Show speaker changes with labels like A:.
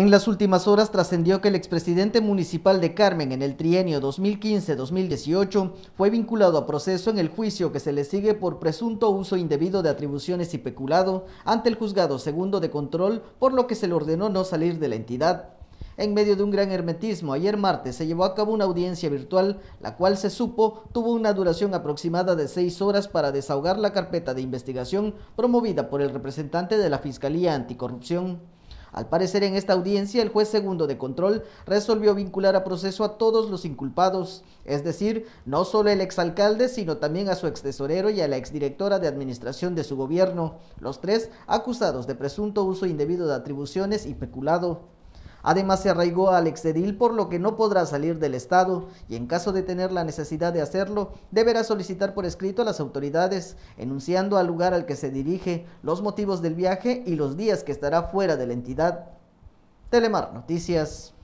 A: En las últimas horas trascendió que el expresidente municipal de Carmen en el trienio 2015-2018 fue vinculado a proceso en el juicio que se le sigue por presunto uso indebido de atribuciones y peculado ante el juzgado segundo de control, por lo que se le ordenó no salir de la entidad. En medio de un gran hermetismo, ayer martes se llevó a cabo una audiencia virtual, la cual se supo tuvo una duración aproximada de seis horas para desahogar la carpeta de investigación promovida por el representante de la Fiscalía Anticorrupción. Al parecer en esta audiencia el juez segundo de control resolvió vincular a proceso a todos los inculpados, es decir, no solo el exalcalde, sino también a su extesorero y a la exdirectora de administración de su gobierno, los tres acusados de presunto uso indebido de atribuciones y peculado. Además, se arraigó al excedil por lo que no podrá salir del Estado y en caso de tener la necesidad de hacerlo, deberá solicitar por escrito a las autoridades, enunciando al lugar al que se dirige, los motivos del viaje y los días que estará fuera de la entidad. Telemar Noticias.